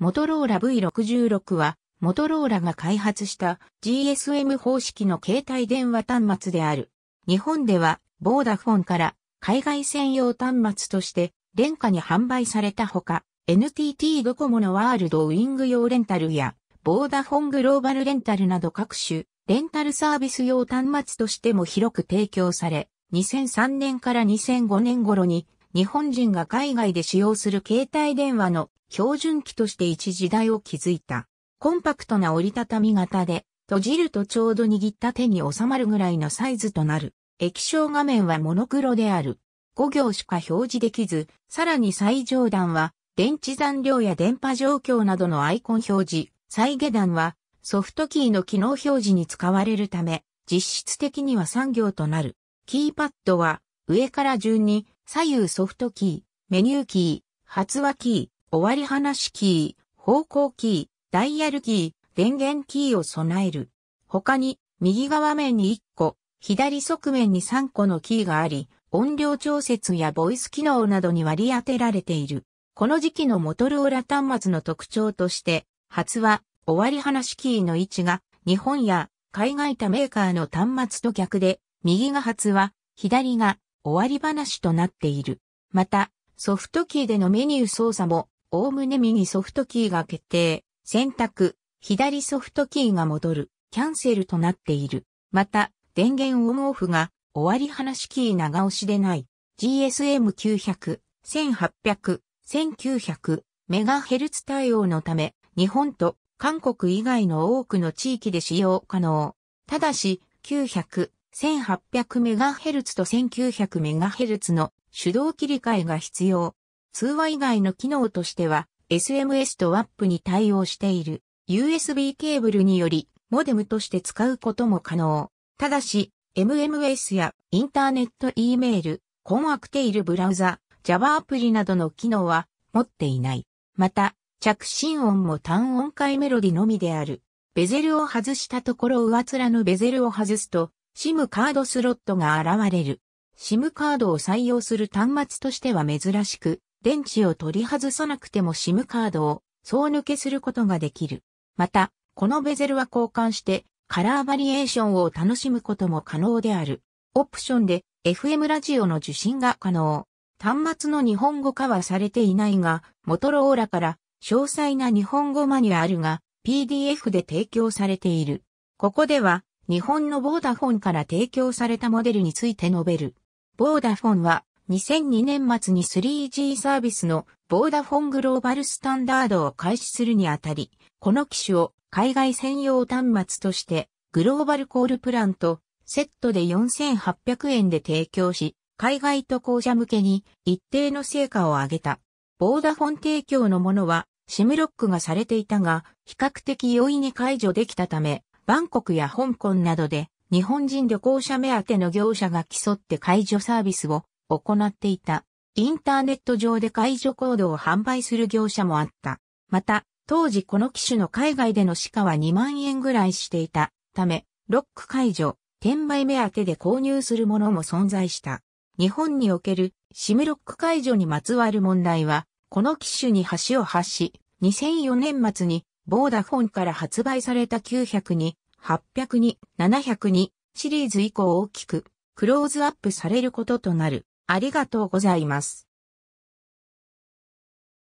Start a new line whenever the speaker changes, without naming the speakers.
モトローラ V66 は、モトローラが開発した GSM 方式の携帯電話端末である。日本では、ボーダフォンから海外専用端末として、廉価に販売されたほか、NTT ドコモのワールドウィング用レンタルや、ボーダフォングローバルレンタルなど各種、レンタルサービス用端末としても広く提供され、2003年から2005年頃に、日本人が海外で使用する携帯電話の標準機として一時代を築いた。コンパクトな折りたたみ型で、閉じるとちょうど握った手に収まるぐらいのサイズとなる。液晶画面はモノクロである。5行しか表示できず、さらに最上段は、電池残量や電波状況などのアイコン表示、最下段は、ソフトキーの機能表示に使われるため、実質的には3行となる。キーパッドは、上から順に、左右ソフトキー、メニューキー、発話キー、終わり話キー、方向キー、ダイヤルキー、電源キーを備える。他に、右側面に1個、左側面に3個のキーがあり、音量調節やボイス機能などに割り当てられている。この時期のモトローラ端末の特徴として、発は、終わり話キーの位置が、日本や海外他メーカーの端末と逆で、右が発は、左が終わり話となっている。また、ソフトキーでのメニュー操作もおおむね右ソフトキーが決定、選択、左ソフトキーが戻る、キャンセルとなっている。また、電源オンオフが終わり話キー長押しでない。GSM900、1800、1900メガヘルツ対応のため、日本と韓国以外の多くの地域で使用可能。ただし、900、1800メガヘルツと1900メガヘルツの手動切り替えが必要。通話以外の機能としては、SMS と WAP に対応している USB ケーブルによりモデムとして使うことも可能。ただし、MMS やインターネット E メール、コンアクテイルブラウザ、Java アプリなどの機能は持っていない。また、着信音も単音階メロディのみである。ベゼルを外したところ上面のベゼルを外すと、SIM カードスロットが現れる。SIM カードを採用する端末としては珍しく、電池を取り外さなくても SIM カードを総抜けすることができる。また、このベゼルは交換してカラーバリエーションを楽しむことも可能である。オプションで FM ラジオの受信が可能。端末の日本語化はされていないが、モトローラから詳細な日本語マニュアルが PDF で提供されている。ここでは日本のボーダフォンから提供されたモデルについて述べる。ボーダフォンは2002年末に 3G サービスのボーダフォングローバルスタンダードを開始するにあたり、この機種を海外専用端末としてグローバルコールプランとセットで4800円で提供し、海外渡航者向けに一定の成果を上げた。ボーダフォン提供のものはシムロックがされていたが、比較的容易に解除できたため、バンコクや香港などで日本人旅行者目当ての業者が競って解除サービスを行っていた。インターネット上で解除コードを販売する業者もあった。また、当時この機種の海外での市価は2万円ぐらいしていたため、ロック解除、転売目当てで購入するものも存在した。日本におけるシムロック解除にまつわる問題は、この機種に橋を発し、2004年末にボーダフォンから発売された902、802、702シリーズ以降大きくクローズアップされることとなる。ありがとうございます。